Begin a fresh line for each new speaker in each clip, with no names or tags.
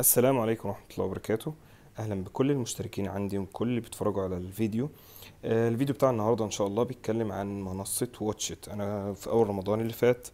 السلام عليكم ورحمة الله وبركاته أهلا بكل المشتركين عندي وكل اللي بيتفرجوا على الفيديو آه، الفيديو بتاع النهاردة إن شاء الله بيتكلم عن منصة واتشت أنا في أول رمضان اللي فات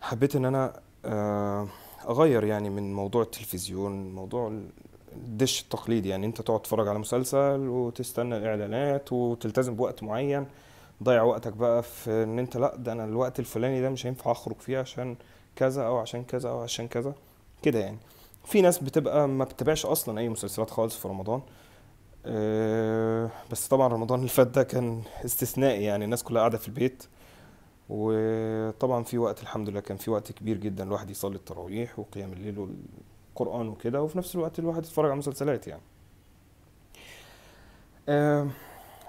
حبيت إن أنا آه، أغير يعني من موضوع التلفزيون موضوع الدش التقليدي يعني أنت تقعد تتفرج على مسلسل وتستنى الإعلانات وتلتزم بوقت معين ضيع وقتك بقى في إن أنت لأ ده أنا الوقت الفلاني ده مش هينفع أخرج فيه عشان كذا أو عشان كذا أو عشان كذا كده يعني في ناس بتبقى ما بتتابعش اصلا اي مسلسلات خالص في رمضان آه، بس طبعا رمضان اللي فات ده كان استثنائي يعني الناس كلها قاعده في البيت وطبعا في وقت الحمد لله كان في وقت كبير جدا الواحد يصلي التراويح وقيام الليل والقران وكده وفي نفس الوقت الواحد يتفرج على مسلسلات يعني آه،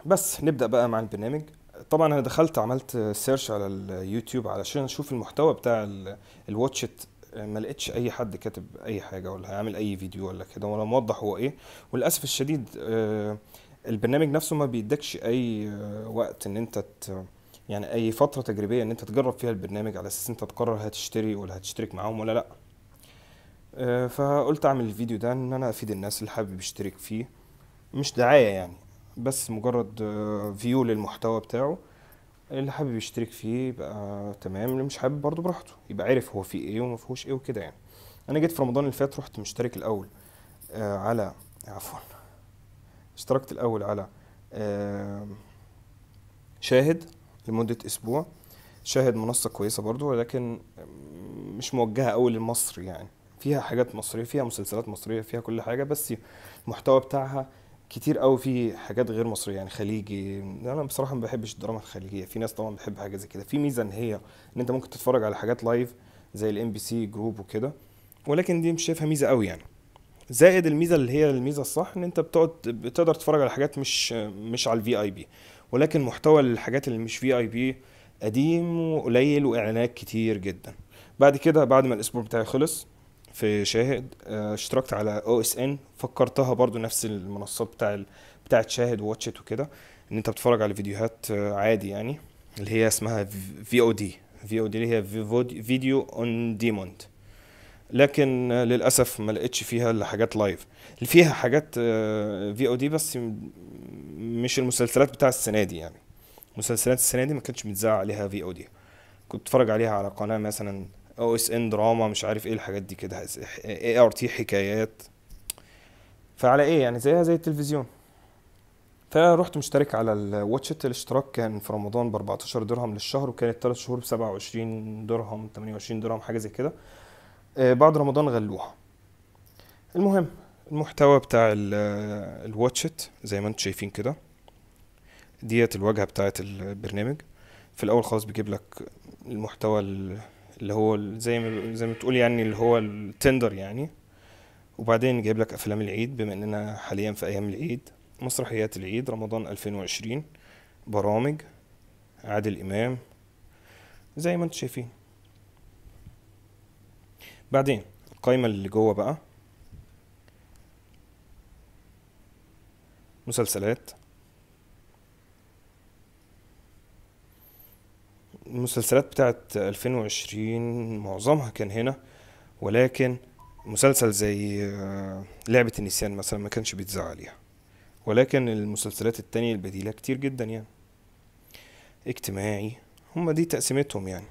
بس نبدا بقى مع البرنامج طبعا انا دخلت عملت سيرش على اليوتيوب علشان اشوف المحتوى بتاع الواتشت ما لقيتش اي حد كاتب اي حاجه ولا هيعمل اي فيديو ولا كده ولا موضح هو ايه وللاسف الشديد آه، البرنامج نفسه ما بيدكش اي آه، وقت ان انت ت... يعني اي فتره تجريبيه ان انت تجرب فيها البرنامج على اساس انت تقرر هتشتري ولا هتشترك معاهم ولا لا آه، فقلت اعمل الفيديو ده ان انا افيد الناس اللي حابب يشترك فيه مش دعايه يعني بس مجرد فيو للمحتوى بتاعه اللي حابب يشترك فيه يبقى تمام اللي مش حابب برضه براحته يبقى عارف هو فيه ايه وما فيهوش ايه وكده يعني انا جيت في رمضان اللي فات رحت مشترك الاول آه على عفوا اشتركت الاول على آه شاهد لمده اسبوع شاهد منصه كويسه برضه ولكن مش موجهه قوي للمصري يعني فيها حاجات مصريه فيها مسلسلات مصريه فيها كل حاجه بس المحتوى بتاعها كتير قوي في حاجات غير مصريه يعني خليجي انا بصراحه ما بحبش الدراما الخليجيه في ناس طبعا بتحب حاجه زي كده في ميزه ان هي ان انت ممكن تتفرج على حاجات لايف زي الام بي سي جروب وكده ولكن دي مش شايفها ميزه قوي يعني زائد الميزه اللي هي الميزه الصح ان انت بتقعد بتقدر تتفرج على حاجات مش مش على الفي اي بي ولكن محتوى الحاجات اللي مش في اي بي قديم وقليل واعلانات كتير جدا بعد كده بعد ما الاسبوع بتاعي خلص في شاهد آه، اشتركت على او اس ان فكرتها برضو نفس المنصات بتاع ال... بتاعت شاهد واتشت وكده ان انت بتتفرج على فيديوهات آه، عادي يعني اللي هي اسمها في او دي في او دي اللي هي فيديو اون ديموند لكن آه، للاسف ما لقيتش فيها الا حاجات لايف اللي فيها حاجات في او دي بس مش المسلسلات بتاع السنه دي يعني مسلسلات السنه دي ما كانتش متذاع عليها في او دي كنت بتفرج عليها على قناه مثلا او اس ان دراما مش عارف ايه الحاجات دي كده اي ار تي حكايات فعلى ايه يعني زيها زي التلفزيون فرحت مشترك على الواتشت الاشتراك كان في رمضان ب 14 درهم للشهر وكانت 3 شهور ب 27 درهم 28 درهم حاجه زي كده آه، بعد رمضان غلوها المهم المحتوى بتاع الواتشت آه، زي ما انتم شايفين كده ديت الواجهه بتاعه البرنامج في الاول خالص بيجيب لك المحتوى اللي هو زي ما زي ما تقول يعني اللي هو التندر يعني وبعدين جايب لك افلام العيد بما اننا حاليا في ايام العيد مسرحيات العيد رمضان 2020 برامج عادل امام زي ما انتم شايفين بعدين القايمه اللي جوه بقى مسلسلات المسلسلات بتاعت 2020 معظمها كان هنا ولكن مسلسل زي آه، لعبة النسيان مثلا ما كانش بيتزع عليها يعني. ولكن المسلسلات التانية البديلة كتير جدا يعني اجتماعي هما دي تقسيمتهم يعني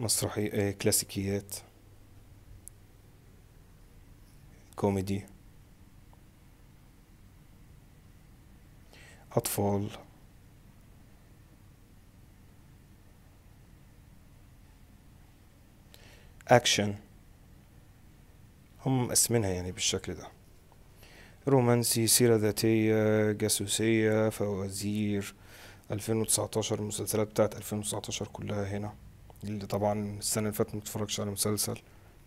مسرحي آه، كلاسيكيات كوميدي أطفال اكشن هم اسمينها يعني بالشكل ده رومانسي سيرة ذاتية جاسوسية فوازير 2019 المسلسلات بتاعت 2019 كلها هنا اللي طبعا السنة اللي فاتت متفرجش على مسلسل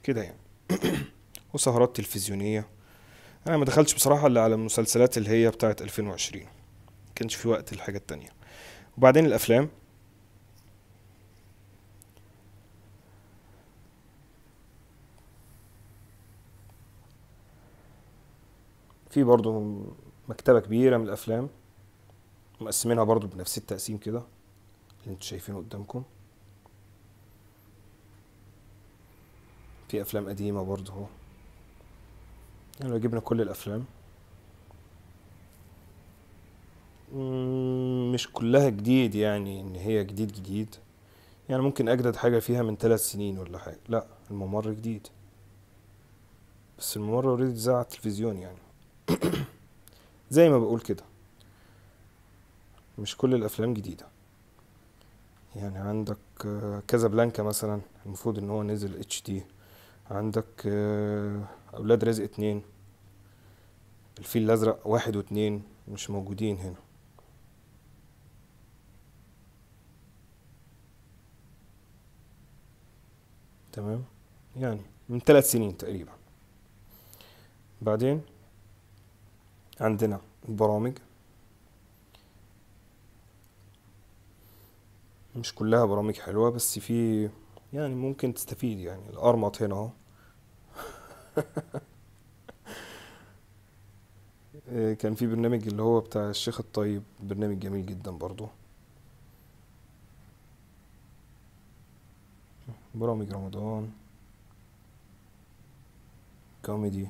كده يعني وسهرات تلفزيونية أنا ما دخلتش بصراحة إلا على المسلسلات اللي هي بتاعت 2020 كانش في وقت الحاجة التانية وبعدين الأفلام في برضه مكتبه كبيره من الافلام مقسمينها برضه بنفس التقسيم كده اللي انتوا شايفينه قدامكم في افلام قديمه برضه اهو يعني لو جبنا كل الافلام مش كلها جديد يعني ان هي جديد جديد يعني ممكن اجدد حاجه فيها من ثلاث سنين ولا حاجه لا الممر جديد بس الممر اوريدي اتذاع على التلفزيون يعني زي ما بقول كده مش كل الافلام جديده يعني عندك آه، بلانكا مثلا المفروض ان هو نزل اتش دي عندك آه، اولاد رزق اتنين الفيل الازرق واحد واتنين مش موجودين هنا تمام يعني من ثلاث سنين تقريبا بعدين عندنا البرامج مش كلها برامج حلوة بس في يعني ممكن تستفيد يعني الأرمط هنا اهو كان في برنامج اللي هو بتاع الشيخ الطيب برنامج جميل جدا برضو برامج رمضان كوميدي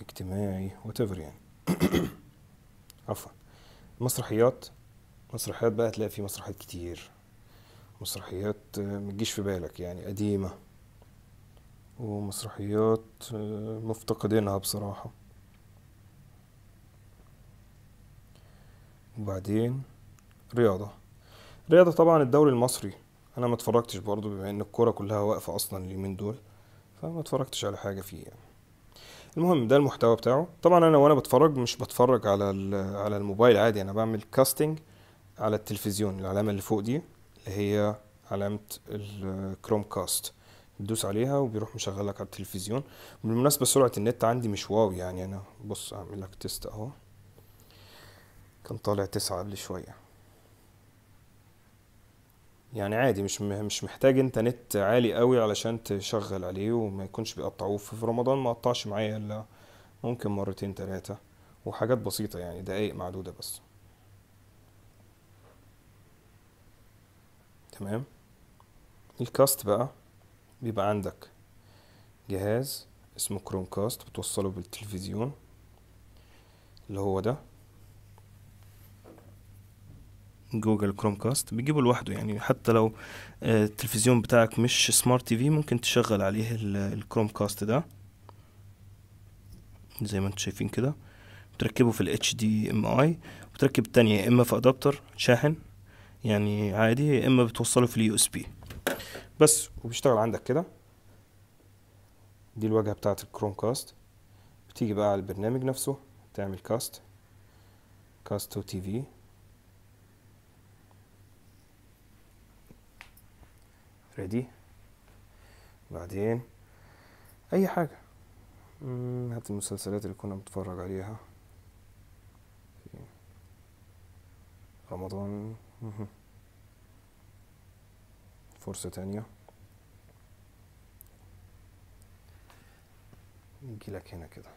اجتماعي وتفر يعني عفوا مسرحيات مسرحيات بقى هتلاقي في مسرحيات كتير مسرحيات آه، ما تجيش في بالك يعني قديمة ومسرحيات آه، مفتقدينها بصراحة وبعدين رياضة رياضة طبعا الدوري المصري انا ما اتفرجتش برضو بما ان الكرة كلها واقفة اصلا اليومين دول فما اتفرجتش على حاجة فيه يعني المهم ده المحتوى بتاعه طبعا انا وانا بتفرج مش بتفرج على على الموبايل عادي انا بعمل كاستنج على التلفزيون العلامه اللي فوق دي اللي هي علامه الكروم كاست تدوس عليها وبيروح مشغلك على التلفزيون بالمناسبة سرعة النت عندي مش واو يعني أنا بص أعمل لك تيست أهو كان طالع تسعة قبل شوية يعني عادي مش مش محتاج انت نت عالي قوي علشان تشغل عليه وما يكونش بيقطعوه في رمضان ما قطعش معايا الا ممكن مرتين ثلاثة وحاجات بسيطة يعني دقايق معدودة بس تمام الكاست بقى بيبقى عندك جهاز اسمه كروم كاست بتوصله بالتلفزيون اللي هو ده جوجل كروم كاست بيجيبه لوحده يعني حتى لو آه، التلفزيون بتاعك مش سمارت تي في ممكن تشغل عليه الكروم كاست ده زي ما انتم شايفين كده بتركبه في الاتش دي ام اي وتركب تانية يا اما في ادابتر شاحن يعني عادي يا اما بتوصله في اليو اس بي بس وبيشتغل عندك كده دي الواجهة بتاعة الكروم كاست بتيجي بقى على البرنامج نفسه تعمل كاست كاست تو تي في ريدي بعدين اي حاجة هات المسلسلات اللي كنا بنتفرج عليها رمضان فرصة تانية نجيلك هنا كده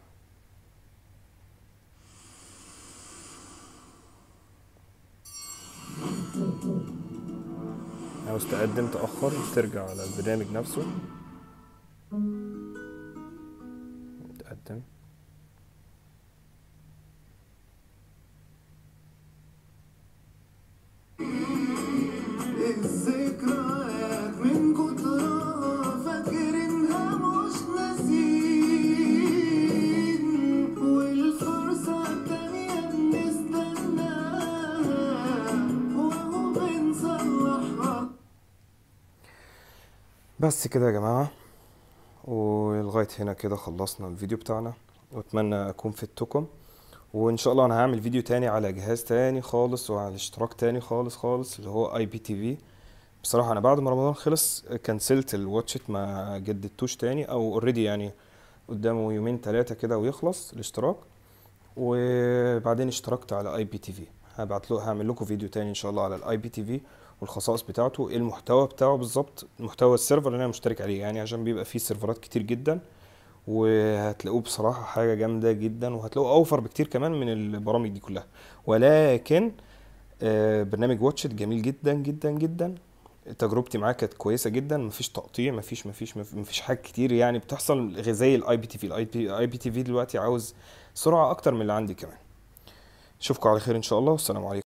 لو تقدم تأخر ترجع على البرنامج نفسه تقدم بس كده يا جماعة ولغاية هنا كده خلصنا الفيديو بتاعنا واتمنى اكون فدتكم وان شاء الله انا هعمل فيديو تاني على جهاز تاني خالص وعلى اشتراك تاني خالص خالص اللي هو اي بي تي في بصراحة انا بعد ما رمضان خلص كنسلت الواتشت ما جددتوش تاني او اوريدي يعني قدامه يومين ثلاثة كده ويخلص الاشتراك وبعدين اشتركت على اي بي تي في هبعت له هعمل لكم فيديو تاني ان شاء الله على الاي بي تي في والخصائص بتاعته ايه المحتوى بتاعه بالظبط محتوى السيرفر اللي انا مشترك عليه يعني عشان بيبقى فيه سيرفرات كتير جدا وهتلاقوه بصراحه حاجه جامده جدا وهتلاقوه اوفر بكتير كمان من البرامج دي كلها ولكن آه، برنامج واتشت جميل جدا جدا جدا تجربتي معاه كانت كويسه جدا مفيش تقطيع مفيش مفيش مفيش حاجات كتير يعني بتحصل زي الاي بي تي في الاي بي تي في دلوقتي عاوز سرعه اكتر من اللي عندي كمان اشوفكم على خير ان شاء الله والسلام عليكم